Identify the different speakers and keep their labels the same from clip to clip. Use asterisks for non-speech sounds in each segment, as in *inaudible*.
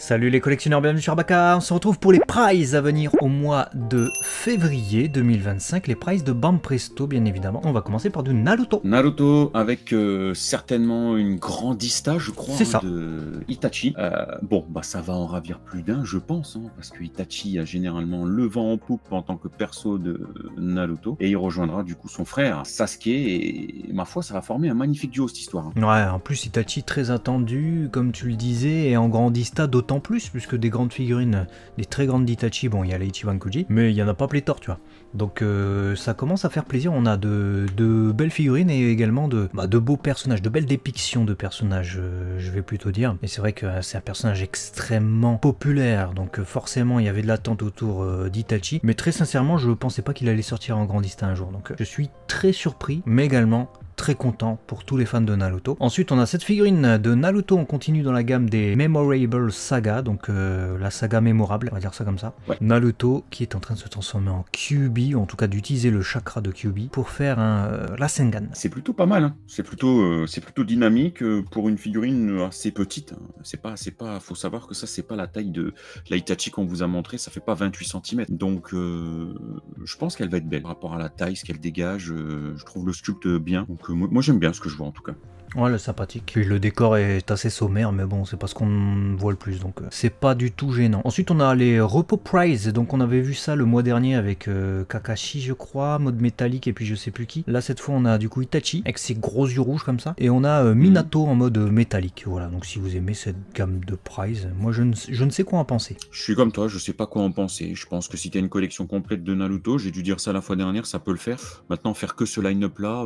Speaker 1: Salut les collectionneurs, bienvenue sur Baka. On se retrouve pour les prizes à venir au mois de février 2025, les prizes de Bampresto bien évidemment. On va commencer par du Naruto.
Speaker 2: Naruto avec euh, certainement une grandista, je crois, hein, de Itachi. Euh, bon, bah ça va en ravir plus d'un, je pense, hein, parce que Itachi a généralement le vent en poupe en tant que perso de Naruto, et il rejoindra du coup son frère Sasuke, et, ma foi, ça va former un magnifique duo cette histoire. Hein. Ouais,
Speaker 1: en plus Itachi très attendu, comme tu le disais, et en grandista d'autres plus puisque des grandes figurines, des très grandes d'Itachi, bon il y a les Ichiban mais il n'y en a pas pléthore tu vois. Donc euh, ça commence à faire plaisir, on a de, belles figurines et également de, bah, de beaux personnages, de belles dépictions de personnages, euh, je vais plutôt dire. Et c'est vrai que euh, c'est un personnage extrêmement populaire, donc forcément il y avait de l'attente autour d'Itachi, mais très sincèrement je pensais pas qu'il allait sortir en grandista un jour, donc je suis très surpris, mais également très content pour tous les fans de Naruto. Ensuite, on a cette figurine de Naruto. On continue dans la gamme des Memorable Saga, donc euh, la saga mémorable, on va dire ça comme ça. Naluto Naruto qui est en train de se transformer en Ou en tout cas d'utiliser le chakra de QB, pour faire un euh, Sengan. C'est plutôt pas mal. Hein. C'est plutôt,
Speaker 2: euh, plutôt dynamique pour une figurine assez petite. Hein. C'est pas, c'est pas. Faut savoir que ça, c'est pas la taille de la qu'on vous a montré. Ça fait pas 28 cm. Donc, je pense qu'elle va être belle par rapport à la taille, ce qu'elle dégage. je trouve le sculpte bien moi, j'aime bien ce que je vois en
Speaker 1: tout cas. Ouais, le sympathique. Puis le décor est assez sommaire, mais bon, c'est pas ce qu'on voit le plus, donc euh, c'est pas du tout gênant. Ensuite, on a les Repos Prize, donc on avait vu ça le mois dernier avec euh, Kakashi, je crois, mode métallique, et puis je sais plus qui. Là, cette fois, on a du coup Itachi, avec ses gros yeux rouges comme ça, et on a euh, mhm. Minato en mode métallique. Voilà, donc si vous aimez cette gamme de prize, moi je ne, je ne sais quoi en penser.
Speaker 2: Je suis comme toi, je sais pas quoi en penser. Je pense que si t'as une collection complète de Naruto, j'ai dû dire ça la fois dernière, ça peut le faire. Maintenant, faire que ce line-up là,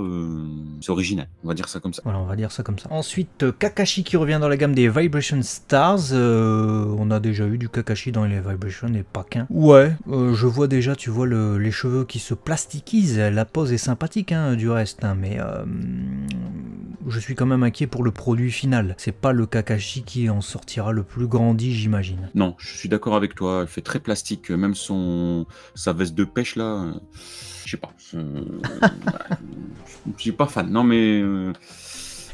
Speaker 2: c'est original, on va dire ça comme
Speaker 1: ça. Voilà, dire ça comme ça. Ensuite, euh, Kakashi qui revient dans la gamme des Vibration Stars. Euh, on a déjà eu du Kakashi dans les Vibration et pas qu'un. Ouais, euh, je vois déjà, tu vois, les cheveux qui se plastiquisent. La pose est sympathique hein, du reste, hein, mais je suis quand même inquiet pour le produit final. C'est pas le Kakashi qui en sortira le plus grandi, j'imagine.
Speaker 2: Non, je suis d'accord avec toi. Elle fait très plastique, même son sa veste de pêche là. Je sais pas. *laughs* Je suis pas fan. Non mais.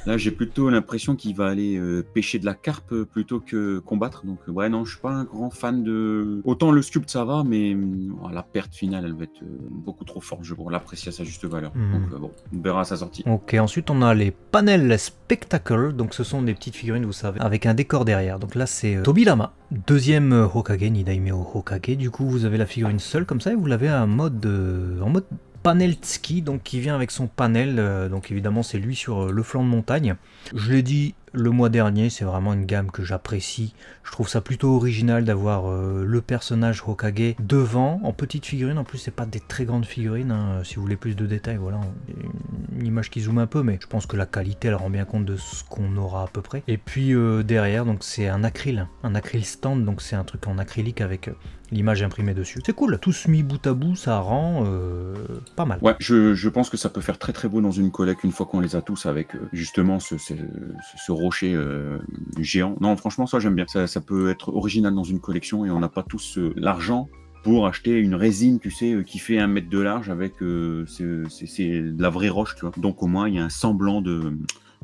Speaker 2: Là, j'ai plutôt l'impression qu'il va aller euh, pêcher de la carpe plutôt que combattre. Donc, ouais, non, je suis pas un grand fan de. Autant le sculpte, ça va, mais mm, oh, la perte finale, elle va être euh,
Speaker 1: beaucoup trop forte. Je pourrais l'apprécier à sa juste valeur. Hmm. Donc, euh, bon, on verra à sa sortie. Ok, ensuite, on a les panels spectacle. Donc, ce sont des petites figurines, vous savez, avec un décor derrière. Donc là, c'est Toby Lama, deuxième Hokage, Nidaimeo Hokage. Du coup, vous avez la figurine seule comme ça et vous l'avez en mode, en mode panel donc qui vient avec son panel, euh, donc évidemment c'est lui sur euh, le flanc de montagne. Je l'ai dit le mois dernier, c'est vraiment une gamme que j'apprécie. Je trouve ça plutôt original d'avoir euh, le personnage Hokage devant, en petite figurine. En plus, c'est pas des très grandes figurines. Hein. Si vous voulez plus de détails, voilà, une image qui zoome un peu, mais je pense que la qualité, elle rend bien compte de ce qu'on aura à peu près. Et puis euh, derrière, donc c'est un acryl, un acryl stand, donc c'est un truc en acrylique avec euh, l'image imprimée dessus. C'est cool, tous mis bout à bout, ça rend pas mal. Ouais,
Speaker 2: je, pense que ça peut faire très très beau dans une collecte une fois qu'on les a tous avec justement ce, ce, ce rocher euh, géant. Non, franchement, ça j'aime bien. Ça, ça, peut être original dans une collection et on n'a pas tous euh, l'argent pour acheter une résine, tu sais, euh, qui fait un mètre de large avec c'est de la vraie roche, tu vois. Donc au moins il y a un semblant de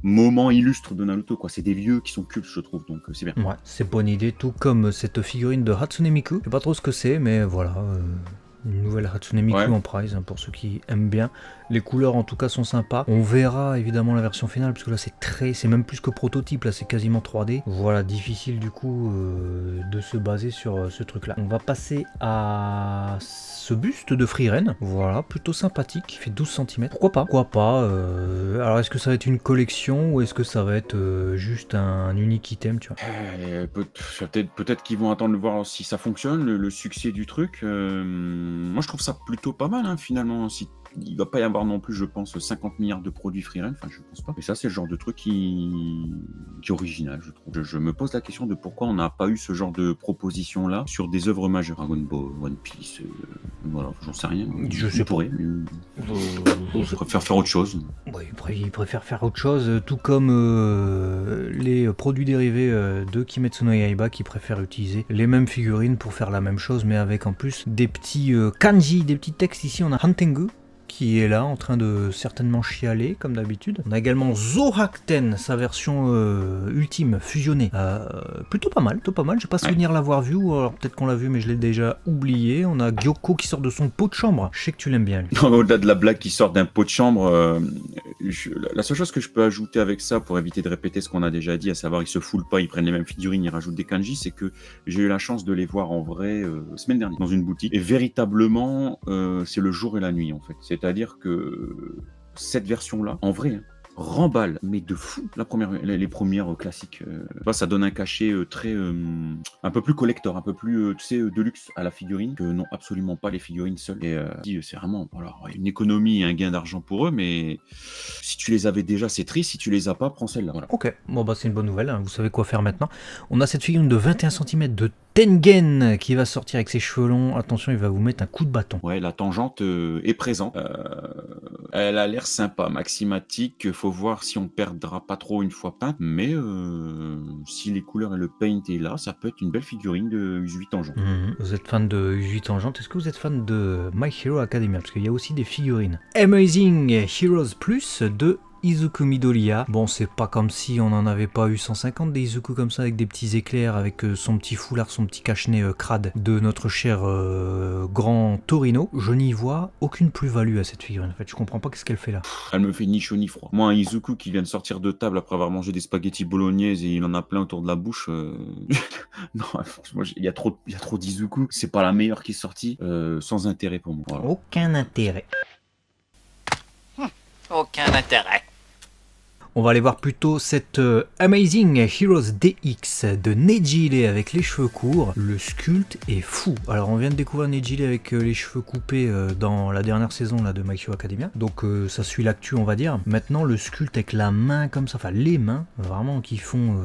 Speaker 2: moment illustre de Naruto, quoi. C'est des lieux qui sont cultes, je trouve, donc c'est bien.
Speaker 1: Ouais, c'est bonne idée, tout comme cette figurine de Hatsune Miku. Je sais pas trop ce que c'est, mais voilà. une nouvelle Hatsune Miku en prize hein, pour ceux qui aiment bien. Les couleurs en tout cas sont sympas. On verra évidemment la version finale parce que là c'est très, c'est même plus que prototype, là c'est quasiment 3D. Voilà, difficile du coup euh, de se baser sur euh, ce truc là. On va passer à ce buste de Ren. Voilà, plutôt sympathique, il fait 12 cm. Pourquoi pas Pourquoi pas euh, Alors est-ce que ça va être une collection ou est-ce que ça va être juste un unique item, tu vois eh,
Speaker 2: Peut-être qu'ils vont attendre de voir si ça fonctionne, le, succès du truc. moi je trouve ça plutôt pas mal hein, finalement. Si il va pas y avoir non plus, je pense, 50 milliards de produits free Run, Enfin, je pense pas. Mais ça, c'est le genre de truc qui, qui est original, je trouve. Je, me pose la question de pourquoi on n'a pas eu ce genre de proposition là sur des œuvres majeures. Dragon Ball, One Piece, euh, voilà, j'en sais rien. Je, sais pas. mais
Speaker 1: euh,
Speaker 2: faire autre chose.
Speaker 1: Ils il préfère faire autre chose, euh, tout comme euh, les produits dérivés de Kimetsu no Yaiba qui préfèrent utiliser les mêmes figurines pour faire la même chose, mais avec en plus des petits kanji, des petits textes. Ici, on a Hantengu qui est là en train de certainement chialer comme d'habitude. On a également Zorakten, sa version euh, ultime fusionnée. Euh, plutôt pas mal, plutôt pas mal. Je J'ai pas souvenir l'avoir vu, ou alors peut-être qu'on l'a vu mais je l'ai déjà oublié. On a Gyoko qui sort de son pot de chambre. Je sais que tu l'aimes bien.
Speaker 2: Au-delà de la blague qui sort d'un pot de chambre, euh, la seule chose que je peux ajouter avec ça pour éviter de répéter ce qu'on a déjà dit, à savoir ils se foulent pas, ils prennent les mêmes figurines, ils rajoutent des kanji, c'est que j'ai eu la chance de les voir en vrai semaine dernière dans une boutique et véritablement c'est le jour et la nuit en fait. C'est-à-dire que cette version-là, en vrai, remballe, mais de fou, la première, les, premières euh, classiques. Euh. Bah, ça donne un cachet euh, très, un peu plus collector, un peu plus, tu de luxe à la figurine que non absolument pas les figurines seules. Et c'est vraiment, une économie un gain d'argent pour eux, mais si tu les avais déjà, c'est triste. Si tu
Speaker 1: les as pas, prends celle-là. Ok, bon bah c'est une bonne nouvelle. Hein. Vous savez quoi faire maintenant. On a cette figurine de 21 cm de Tengen qui va sortir avec ses cheveux longs. Attention, il va vous mettre un coup de bâton. Ouais, la tangente
Speaker 2: euh, est présente. Euh, elle a l'air sympa, maximatique. Faut voir si on perdra pas trop une fois peinte. Mais euh, si les couleurs et le paint est là, ça peut être une belle
Speaker 1: figurine de U8 tangente. Mhm. Vous êtes fan de U8 tangente Est-ce que vous êtes fan de My Hero Academia Parce qu'il y a aussi des figurines. Amazing Heroes Plus de Izuku Midoriya. Bon, c'est pas comme si on en avait pas eu 150 des Izuku comme ça, avec des petits éclairs, avec euh, son petit foulard, son petit cache-nez euh, crade de notre cher euh, grand Torino. Je n'y vois aucune plus-value à cette figurine. En fait, je comprends pas qu'est-ce qu'elle fait là.
Speaker 2: Elle me fait ni chaud ni froid. Moi, un Izuku qui vient de sortir de table après avoir mangé des spaghettis bolognaises et il en a plein autour de la bouche. *laughs* non, franchement, il y a trop, y a trop d'Izuku. C'est pas la meilleure qui est sortie, sans intérêt pour moi.
Speaker 1: Aucun intérêt. Hum, aucun intérêt. On va aller voir plutôt cette euh, Amazing Heroes DX de lee avec les cheveux courts. Le sculpt est fou. Alors on vient de découvrir lee avec euh, les cheveux coupés euh, dans la dernière saison là, de My Hero Academia. Donc ça suit l'actu on va dire. Maintenant le sculpt avec la main comme ça, enfin les mains vraiment qui font...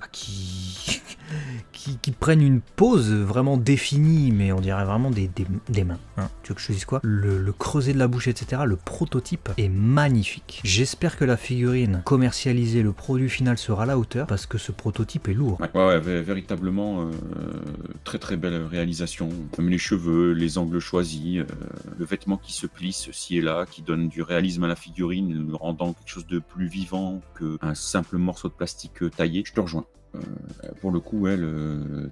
Speaker 1: Ah, *laughs* qui... Qui, prennent une pose vraiment définie, mais on dirait vraiment des, mains. Hein. Tu veux que je dise quoi le, creuset de la bouche, etc. Le prototype est magnifique. J'espère que la figurine comme Commercialiser le produit final sera à la hauteur parce que ce prototype est lourd.
Speaker 2: Ouais, véritablement euh, très très belle réalisation. Comme les cheveux, les angles choisis, euh, le vêtement qui se plisse ci et là, qui donne du réalisme à la figurine, rendant quelque chose de plus vivant
Speaker 1: qu'un simple morceau de plastique euh, taillé. Je te rejoins. pour le coup, elle,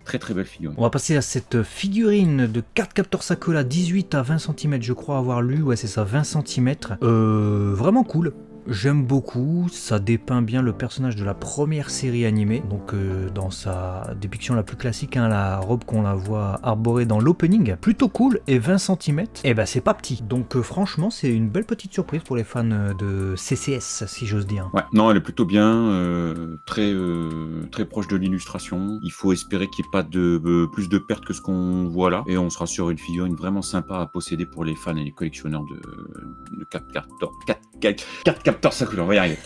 Speaker 1: très très belle figurine. On va passer à cette figurine de 4 capteurs Sacola 18 à 20 cm, je crois avoir lu, ouais c'est ça, 20 cm. vraiment cool. J'aime beaucoup, ça dépeint bien le personnage de la première série animée, donc euh, dans sa dépiction la plus classique, hein, la robe qu'on la voit arborée dans l'opening, plutôt cool, et 20 cm, et ben c'est pas petit. Donc euh, franchement c'est une belle petite surprise pour les fans euh, de CCS si j'ose dire.
Speaker 2: Ouais, non elle est plutôt bien, très, très proche de l'illustration, il faut espérer qu'il n'y ait pas de, plus de pertes que ce qu'on voit là, et on sera sur une figurine vraiment sympa à posséder pour les fans et les collectionneurs de, de 4 cartes. 4 cartes on va y arriver. *laughs*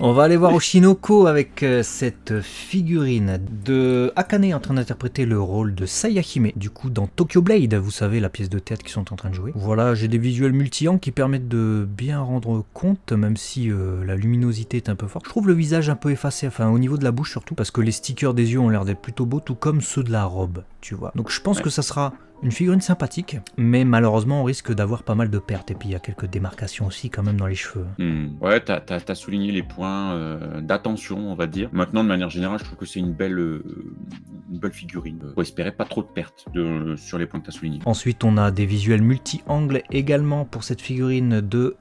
Speaker 1: On va aller voir Oshinoko avec euh, cette figurine de Akane en train d'interpréter le rôle de Sayahime, du coup dans Tokyo Blade, vous savez, la pièce de théâtre qu'ils sont en train de jouer. Voilà, j'ai des visuels multi-angles qui permettent de bien rendre compte, même si euh, la luminosité est un peu forte. Je trouve le visage un peu effacé, enfin au niveau de la bouche surtout, parce que les stickers des yeux ont l'air d'être plutôt beaux, tout comme ceux de la robe, tu vois. Donc je pense que ça sera une figurine sympathique, mais malheureusement on risque d'avoir pas mal de pertes. Et puis il y a quelques démarcations aussi quand même dans les cheveux.
Speaker 2: Hmm. Ouais, t'as as, souligné les points euh, d'attention, on va dire. Maintenant, de manière générale, je trouve que c'est une belle, euh, figurine. Pour espérer pas trop de pertes euh, sur les points que t'as soulignés.
Speaker 1: Ensuite, on a des visuels multi-angles également pour cette figurine de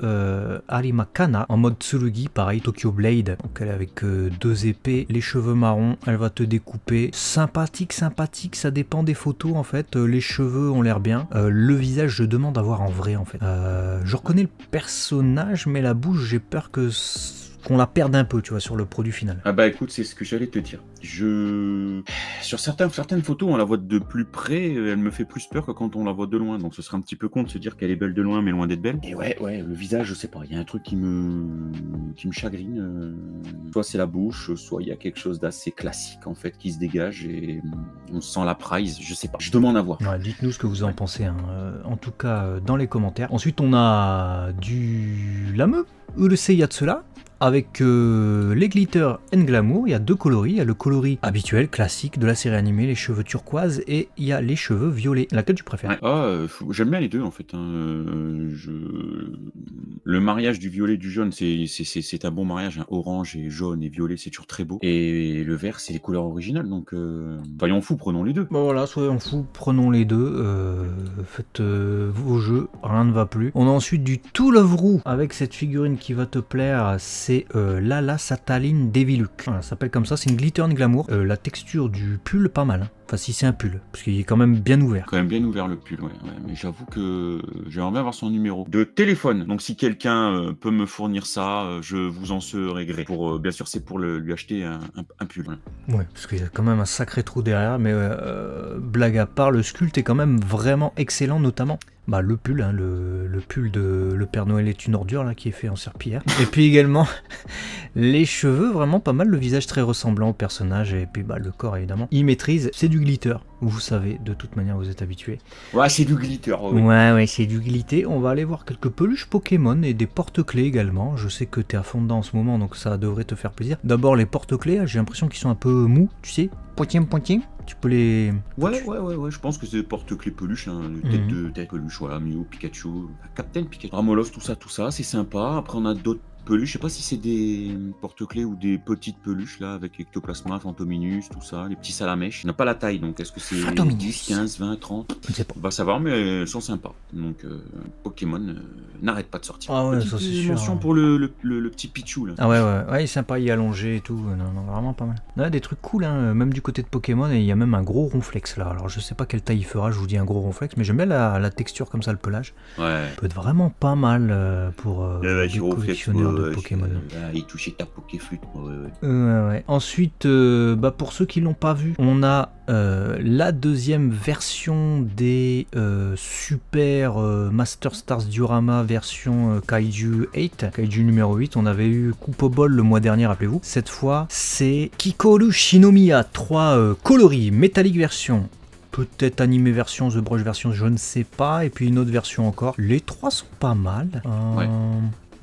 Speaker 1: Kana en mode Tsurugi, pareil Tokyo Blade. Donc elle avec deux épées, les cheveux marrons, elle va te découper. Sympathique, sympathique, ça dépend des photos en fait. les cheveux on ont l'air bien. Euh, le visage, je demande à voir en vrai en fait. Euh, je reconnais le personnage, mais la bouche, j'ai peur que qu'on la perde un peu, tu vois, sur le produit final.
Speaker 2: Ah bah écoute, c'est ce que j'allais te dire. Je sur certaines photos, on la voit de plus près, euh, elle me fait plus peur que quand on la voit de loin. Donc ce serait un petit peu con de se dire qu'elle est belle de loin, mais loin d'être belle. Et ouais, ouais, le visage, je sais pas, il y a un truc qui me qui me chagrine. Euh. Soit c'est la bouche, soit il y a quelque chose d'assez classique en fait qui se dégage et euh, on sent la prise. Je sais pas. Je demande à voir.
Speaker 1: dites-nous ce que vous en pensez. Hein. en tout cas, dans les commentaires. Ensuite, on a du lameux. de cela avec euh, les glitters and glamour, il y a deux coloris, il y a le coloris habituel, classique de la série animée, les cheveux turquoise et il y a les cheveux violets. Laquelle tu préfères
Speaker 2: ah, euh, J'aime bien les deux en fait. Hein. Euh, le mariage du violet et du jaune, c'est un bon mariage, hein. orange et jaune et violet, c'est toujours très beau. Et le vert, c'est les couleurs originales, donc voyons soyons fous,
Speaker 1: prenons les deux. Bon voilà, soyons fous, prenons les deux. Faites vos jeux, rien ne va plus. On a ensuite du tout Love Roux avec cette figurine qui va te plaire, c'est euh, Lala Sataline Deviluk. ça s'appelle comme ça, c'est une glitter glamour. Euh, la texture du pull, pas mal. Hein. Enfin, si c'est un pull, parce qu'il est quand même bien ouvert.
Speaker 2: Quand même bien ouvert le pull, ouais. Mais j'avoue que j'aimerais bien avoir son numéro de téléphone. Donc, si quelqu'un euh, peut me fournir ça, euh, je vous en serai gré. Pour, euh, bien sûr, c'est pour lui acheter un, pull.
Speaker 1: Ouais, parce qu'il y a quand même un sacré trou derrière. Mais blague à part, le sculpte est quand même vraiment excellent, notamment bah, le pull, hein, le, pull de le Père Noël est une ordure là qui est fait en serpillère *laughs* et puis également les cheveux, vraiment pas mal, le visage très ressemblant au personnage et puis bah, le corps évidemment. Il maîtrise, c'est du du glitter. Vous savez, de toute manière, vous êtes habitué.
Speaker 2: Ouais, c'est du glitter. Ouais,
Speaker 1: ouais, c'est du glitter. On va aller voir quelques peluches Pokémon et des porte-clés également. Je sais que tu es à fond dedans en ce moment, donc ça devrait te faire plaisir. D'abord, les porte-clés, j'ai l'impression qu'ils sont un peu mous, tu sais. Pointier, pointier. Tu peux les.
Speaker 2: Ouais, ouais, ouais, ouais, je pense que c'est porte-clés peluches, hein. tête mhm. de tête peluche, voilà, Mew, Pikachu, Captain Pikachu, tout ça, tout ça, c'est sympa. Après, on a d'autres je sais pas si c'est des porte-clés ou des petites peluches là avec ectoplasma, fantominus, tout ça, les petits salamèches. On n'a pas la taille donc est-ce que c'est 15, 20, 30 Je sais pas. On va savoir mais elles sont sympas. Donc euh, Pokémon euh, n'arrête pas de sortir. Ah
Speaker 1: pour le, hein. petit Pichu là. Ah ouais ouais, ouais il est sympa, il est allongé et tout. vraiment pas mal. des trucs cool hein, euh, même du côté de Pokémon et il y a même un gros ronflex là. Alors je sais pas quelle taille il fera, je vous dis un gros ronflex mais j'aime bien la, texture comme ça le pelage. Ouais. peut être vraiment pas mal pour euh, collectionneur il Ensuite, pour ceux qui l'ont pas vu, on a euh, la deuxième version des euh, Super euh, Master Stars Diorama version Kaiju 8, Kaiju numéro 8. On avait eu au Ball le mois dernier, rappelez-vous. Cette fois, c'est Kikoru Shinomiya 3 coloris, métallique version peut-être animé version, The Brush version, je ne sais pas, et puis une autre version encore. Les trois sont pas mal.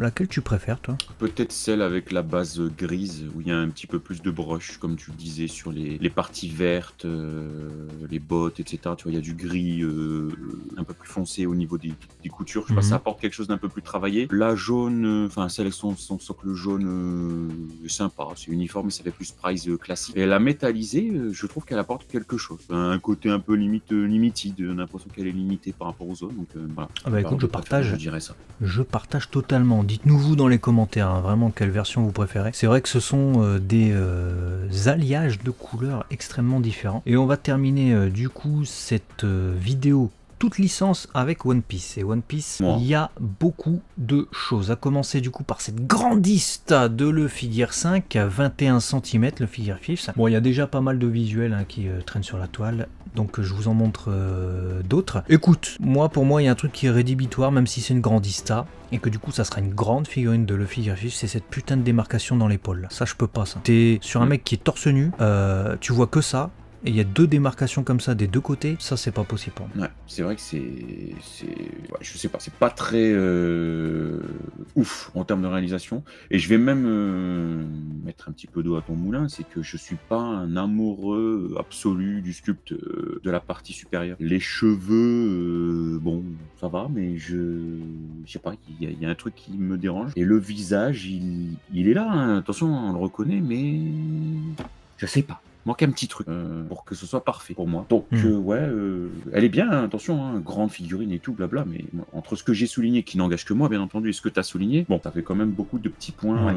Speaker 1: Laquelle tu préfères, toi
Speaker 2: Peut-être celle avec la base grise, où il y a un petit peu plus de broche, comme tu le disais, sur les, parties vertes, euh, les bottes, etc. Tu vois, il y a du gris euh, un peu plus foncé au niveau des, coutures. Je ça mhm. apporte quelque chose d'un peu plus travaillé. La jaune, euh, enfin, celle avec son, socle jaune, sympa. C'est uniforme, ça fait plus price classique. Et la métallisée, je trouve qu'elle apporte quelque chose. Un côté un peu limite limited. On a l'impression qu'elle est limitée par rapport aux autres. Donc, voilà. Ah bah écoute, je partage. Je dirais ça.
Speaker 1: Je partage totalement. Dites-nous vous dans les commentaires hein, vraiment quelle version vous préférez. C'est vrai que ce sont euh, des euh, alliages de couleurs extrêmement différents. Et on va terminer euh, du coup cette vidéo toute licence avec One Piece. Et One Piece, il y a beaucoup de choses. À commencer du coup par cette grandista de le figure 5 à 21 cm, le figure 5. Bon, il y a déjà pas mal de visuels hein, qui euh, traînent sur la toile, donc je vous en montre euh, d'autres. Écoute, moi pour moi, il y a un truc qui est rédhibitoire, même si c'est une grandista, et que du coup, ça sera une grande figurine de le figure 5, c'est cette putain de démarcation dans l'épaule. Ça, je peux pas, ça. T'es sur un mm. mec qui est torse nu, euh, tu vois que ça, et il y a deux démarcations comme ça des deux côtés, ça c'est pas possible
Speaker 2: Ouais, c'est vrai que c'est. je sais pas, c'est pas très euh, ouf en termes de réalisation. Et je vais même euh, mettre un petit peu d'eau à ton moulin, c'est que je suis pas un amoureux absolu du sculpte euh, de la partie supérieure. Les cheveux, bon, ça va, mais je. Je sais pas, il y, a un truc qui me dérange. Et le visage, il, est là, hein. attention, on le reconnaît, mais. Je sais pas manque un petit truc euh. pour que ce soit parfait pour moi. Donc, hmm. euh, ouais, euh, elle est bien, hein, attention, hein, grande figurine et tout, blabla, mais entre ce que j'ai souligné, qui n'engage que moi, bien entendu, et ce que tu as souligné, bon, as fait quand même beaucoup de petits points.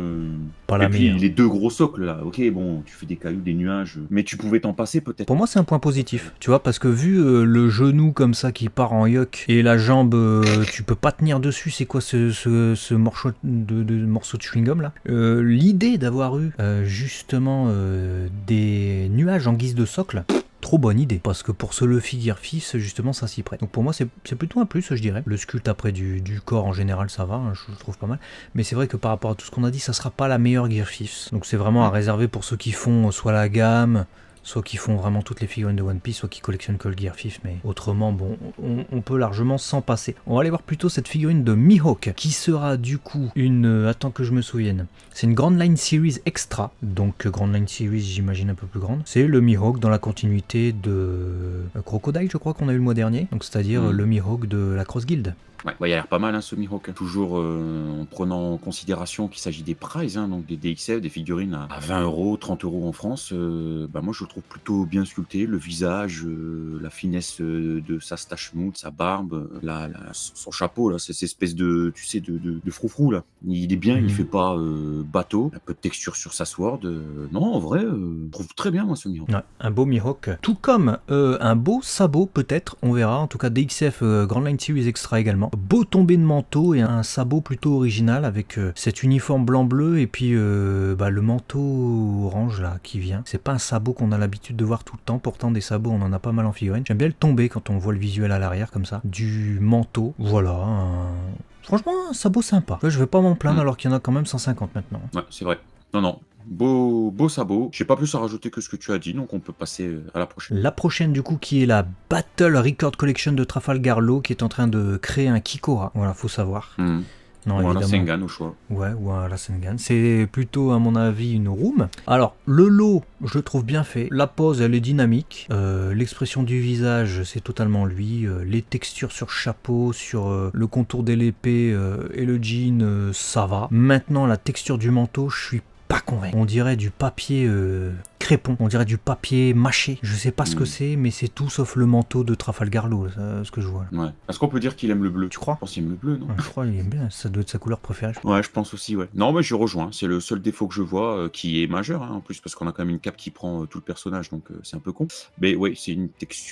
Speaker 2: Pas la et puis, les deux gros socles, là, ok, bon, tu fais des cailloux, des nuages, mais tu pouvais t'en passer peut-être. Pour moi,
Speaker 1: c'est un point positif, tu vois, parce que vu le genou comme ça qui part en yoke et la jambe, tu peux pas tenir dessus, c'est quoi ce, ce, morceau, de, de, morceau de chewing-gum là L'idée d'avoir eu justement des nuages en guise de socle, trop bonne idée. Parce que pour ce Luffy Gear Fils, justement, ça s'y prête. Donc pour moi, c'est plutôt un plus, je dirais. Le sculpte après du, corps, en général, ça va, hein, je trouve pas mal. Mais c'est vrai que par rapport à tout ce qu'on a dit, ça sera pas la meilleure Gear Donc c'est vraiment à réserver pour ceux qui font euh, soit la gamme, soit qui font vraiment toutes les figurines de One Piece, soit qui collectionnent Cold Gear Fif, mais autrement, bon, on, peut largement s'en passer. On va aller voir plutôt cette figurine de Mihawk, qui sera du coup une... Euh, attends que je me souvienne. C'est une Grand Line Series Extra, donc euh, Grand Line Series j'imagine un peu plus grande. C'est le Mihawk dans la continuité de euh, Crocodile, je crois qu'on a eu le mois dernier, donc c'est-à-dire mm. le Mihawk de la Cross Guild. Ouais, bah, il
Speaker 2: a l'air pas mal, hein, ce Mihawk. Toujours euh, en prenant en considération qu'il s'agit des prizes, hein, donc des DXF, des figurines à 20 euros, 30 euros en France. Euh, bah, moi, je le trouve plutôt bien sculpté. Le visage, euh, la finesse de sa stache mou, sa barbe, son chapeau, là, cette espèce de, tu sais, de, froufrou, là. Il est bien, il ne mhm. fait pas bateau. Un peu de texture sur sa sword.
Speaker 1: non, en vrai, je trouve très bien, moi, ce Mihawk. un beau Mihawk. Tout comme un beau sabot, peut-être, on verra. En tout cas, DXF Grand Line Series Extra également. Beau tombé de manteau et un sabot plutôt original avec euh, cet uniforme blanc-bleu et puis euh, bah, le manteau orange là qui vient. C'est pas un sabot qu'on a l'habitude de voir tout le temps, pourtant des sabots on en a pas mal en figurine. J'aime bien le tomber quand on voit le visuel à l'arrière comme ça. Du manteau, voilà. Franchement, un sabot sympa. Je vais pas m'en plaindre mm. alors qu'il y en a quand même 150 maintenant.
Speaker 2: Ouais, c'est vrai. Non, non, beau, beau sabot. J'ai pas plus à rajouter que ce que tu as dit, donc on peut passer euh, à la
Speaker 1: prochaine. La prochaine, du coup, qui est la Battle Record Collection de Trafalgar Law, qui est en train de créer un Kikora. Voilà, faut savoir. Hmm. Non, ou un Lasengan au choix. Ouais, ou un C'est plutôt, à mon avis, une room. Alors, le lot, je le trouve bien fait. La pose, elle est dynamique. Euh, l'expression du visage, c'est totalement lui. Euh, les textures sur chapeau, sur le contour de l'épée et le jean, ça va. Maintenant, la texture du manteau, je suis pas convaincu. On dirait du papier euh, on dirait du papier mâché. Je sais pas ce que hmm. c'est, mais c'est tout sauf le manteau de Trafalgar Law, ce que je vois.
Speaker 2: Est-ce qu'on peut dire qu'il aime le bleu Tu crois Je pense qu'il aime le
Speaker 1: bleu, non Je crois qu'il aime bien. Ça doit être sa couleur préférée.
Speaker 2: Ouais, je pense aussi, ouais. Non, mais je rejoins. C'est le seul défaut que je vois euh, qui est majeur, hein, en plus, parce qu'on a quand même une cape qui prend euh, tout le personnage, donc euh, c'est un peu con. Mais ouais, c'est une texture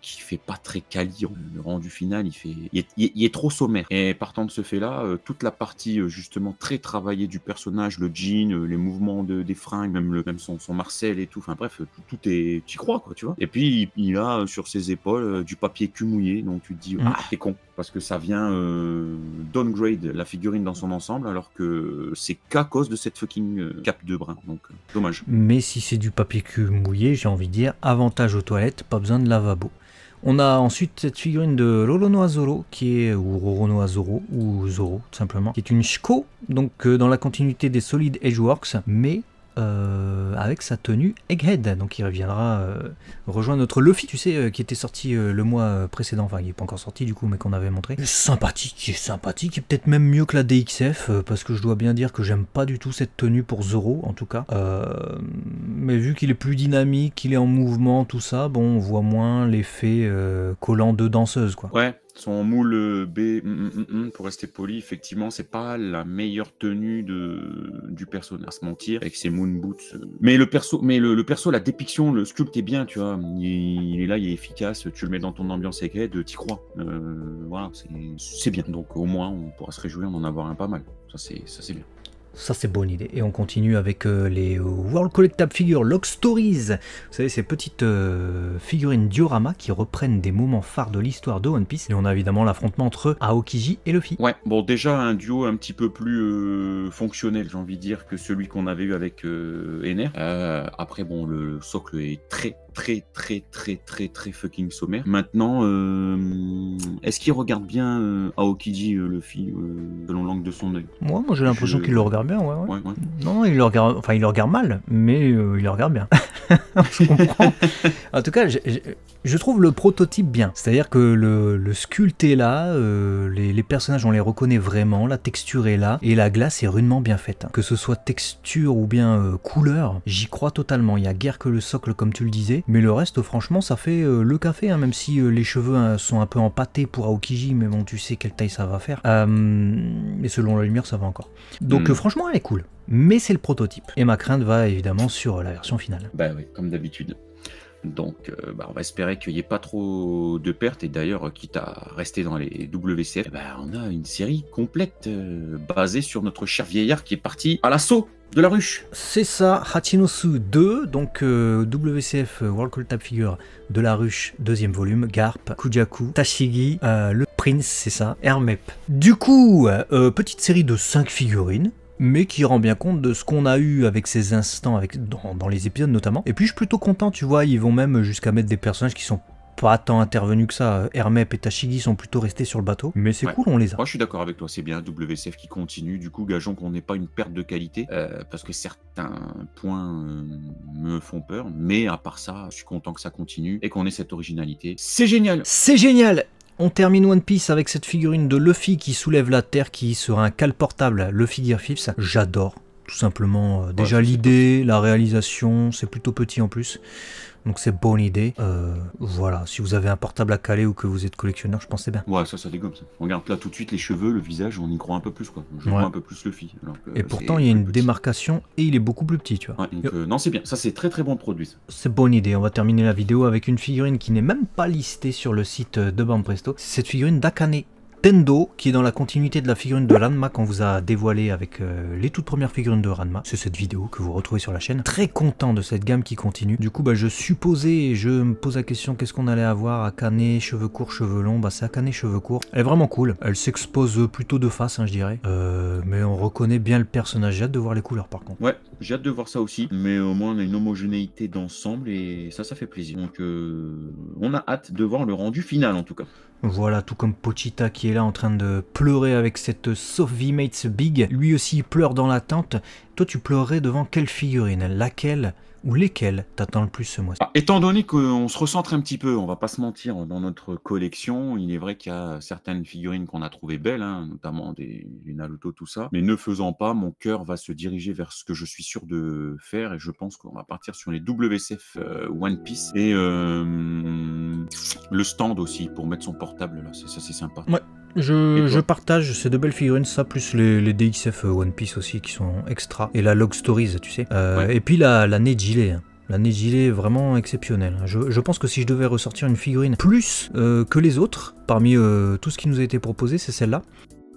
Speaker 2: qui fait pas très quali. Le rendu final, il fait, il est, trop sommaire. Et partant de ce fait-là, toute la partie justement très travaillée du personnage, le jean, les mouvements des fringues, même le même son, son Marcel et tout. Enfin bref, tout, est. Tu crois, quoi, tu vois. Et puis, il, a euh, sur ses épaules euh, du papier cul mouillé. Donc tu te dis, mm. ah, t'es con. Parce que ça vient euh, downgrade la figurine dans son ensemble, alors que c'est qu'à cause de cette fucking cape de brun, Donc,
Speaker 1: dommage. Mais si c'est du papier cul mouillé, j'ai envie de dire, avantage aux toilettes, pas besoin de lavabo. On a ensuite cette figurine de Roronoa Azoro qui est, ou Rorono Zoro, ou Zoro, tout simplement, qui est une Shko, donc dans la continuité des Solid Edgeworks, mais euh, avec sa tenue Egghead. Donc il reviendra euh, rejoindre notre Luffy, tu sais, euh, qui était sorti euh, le mois précédent. Enfin, il n'est pas encore sorti du coup, mais qu'on avait montré. Sympathique, il est sympathique, et peut-être même mieux que la DXF, parce que je dois bien dire que j'aime pas du tout cette tenue pour Zoro, en tout cas. mais vu qu'il est plus dynamique, qu'il est en mouvement, tout ça, bon, on voit moins l'effet collant de danseuse, quoi.
Speaker 2: Ouais, son moule B, mm, mm, mm, pour rester poli, effectivement, c'est pas la meilleure tenue de, du perso, à se mentir, avec ses moon boots. Mais le perso, mais le, perso, la dépiction, le sculpt est bien, tu vois. Il, est là, il est efficace. Tu le mets dans ton ambiance de t'y crois. Euh, voilà, c'est bien. Donc au moins, on pourra se réjouir d'en avoir un pas mal. Ça, c'est bien.
Speaker 1: Ça, c'est bonne idée. Et on continue avec euh, les World Collectable Figures Log Stories. Vous savez, ces petites euh, figurines diorama qui reprennent des moments phares de l'histoire de One Piece. Et on a évidemment l'affrontement entre Aokiji et Luffy.
Speaker 2: Ouais, bon, déjà un duo un petit peu plus euh, fonctionnel, j'ai envie de dire, que celui qu'on avait eu avec Ener. après, bon, le, socle est très, très très très très très fucking sommaire. Maintenant, euh, est-ce qu'il regarde bien euh,
Speaker 1: Aokiji, euh, le film, selon l'angle de son œil Moi, moi j'ai l'impression qu'il le regarde bien. Ouais, non, il le regarde, enfin il le regarde mal, mais il le regarde bien. *laughs* je comprends. *laughs* en tout cas, je, trouve le prototype bien. C'est-à-dire que le, le sculpte est là, les, personnages on les reconnaît vraiment, la texture est là, et la glace est rudement bien faite. Hein. Que ce soit texture ou bien couleur, j'y crois totalement. Il y a guère que le socle comme tu le disais. Mais le reste, franchement, ça fait euh, le café, hein, même si euh, les cheveux hein, sont un peu empâtés pour Aokiji, mais bon, tu sais quelle taille ça va faire. Euh, mais selon la lumière, ça va encore. Donc hmm. franchement, elle est cool. Mais c'est le prototype. Et ma crainte va évidemment sur la version finale.
Speaker 2: Bah oui, comme d'habitude. Donc, euh, bah, on va espérer qu'il n'y ait pas trop de pertes. Et d'ailleurs, quitte à rester dans les WCF, eh ben, on a une série complète euh, basée sur notre cher vieillard qui est parti à l'assaut de la
Speaker 1: ruche. C'est ça, Hachinosu 2, donc euh, WCF World Call Tap Figure de la ruche, deuxième volume, Garp, Kujaku, Tashigi, le Prince, c'est ça, Hermep. Du coup, petite série de 5 figurines mais qui rend bien compte de ce qu'on a eu avec ces instants, avec, dans, les épisodes notamment. Et puis je suis plutôt content, tu vois, ils vont même jusqu'à mettre des personnages qui sont pas tant intervenus que ça. Hermep et Tachigi sont plutôt restés sur le bateau, mais c'est cool, on les a.
Speaker 2: Moi, je suis d'accord avec toi, c'est bien WCF qui continue. Du coup, gageons qu'on n'ait pas une perte de qualité, euh, parce que certains points euh, me font peur, mais à part ça, je suis content que ça continue et qu'on ait cette originalité. C'est
Speaker 1: génial C'est génial on termine One Piece avec cette figurine de Luffy qui soulève la Terre qui sera un cale portable, Luffy Gear Fifth. J'adore, tout simplement. Euh, déjà l'idée, la réalisation, c'est plutôt petit en plus. Donc c'est bonne idée. Euh, voilà, si vous avez un portable à caler ou que vous êtes collectionneur, je pensais bien.
Speaker 2: Ouais, ça, ça dégomme ça. On regarde là tout de suite les cheveux, le visage, on y croit un peu plus quoi. Je un peu plus le fil. Et pourtant, il y a une
Speaker 1: démarcation et il est beaucoup plus petit, tu vois. Ouais,
Speaker 2: euh, non, c'est bien. Ça, c'est très très bon produit.
Speaker 1: C'est bonne idée. On va terminer la vidéo avec une figurine qui n'est même pas listée sur le site euh, de Banpresto. C'est cette figurine d'Akane Tendo, qui est dans la continuité de la figurine de Ranma qu'on vous a dévoilé avec euh, les toutes premières figurines de Ranma. C'est cette vidéo que vous retrouvez sur la chaîne. Très content de cette gamme qui continue. Du coup, bah, je supposais, je me pose la question, qu'est-ce qu'on allait avoir à Akane, cheveux courts, cheveux longs Bah, c'est Akane, cheveux courts. Elle est vraiment cool. Elle s'expose plutôt de face, hein, je dirais. Euh, mais on reconnaît bien le personnage. J'ai hâte de voir les couleurs, par contre.
Speaker 2: Ouais, j'ai hâte de voir ça aussi. Mais au moins, on a une homogénéité d'ensemble et ça, ça fait plaisir. Donc, euh, on a hâte de voir le rendu final, en tout cas.
Speaker 1: Voilà, tout comme Pochita qui est est là en train de pleurer avec cette Sophie Mates Big. Lui aussi il pleure dans l'attente. Toi, tu pleurerais devant quelle figurine Laquelle ou lesquelles t'attends le plus ce mois ci
Speaker 2: ah, Étant donné qu'on se recentre un petit peu, on va pas se mentir, dans notre collection, il est vrai qu'il y a certaines figurines qu'on a trouvées belles, hein, notamment des, des, tout ça. Mais ne faisant pas, mon cœur va se diriger vers ce que je suis sûr de faire et je pense qu'on va partir sur les WCF euh, One Piece et euh, le stand aussi pour mettre son portable là, ça c'est sympa. Ouais.
Speaker 1: Je, partage ces deux belles figurines, ça, plus les, DXF euh, One Piece aussi qui sont extra. Et la Log Stories, tu sais. Euh, et puis la, la l'année hein. La vraiment exceptionnelle. Hein. Je, pense que si je devais ressortir une figurine plus euh, que les autres, parmi tout ce qui nous a été proposé, c'est celle-là.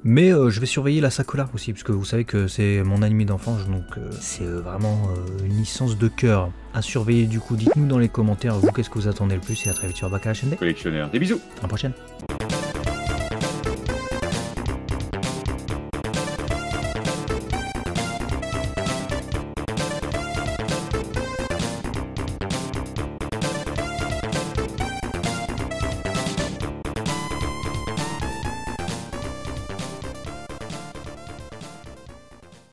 Speaker 1: Mais je vais surveiller la Sakura aussi, parce que vous savez que c'est mon anime d'enfance, donc c'est vraiment une licence de cœur à surveiller. Du coup, dites-nous dans les commentaires, vous, qu'est-ce que vous attendez le plus, et à très vite sur Baka la chaîne Des bisous À la prochaine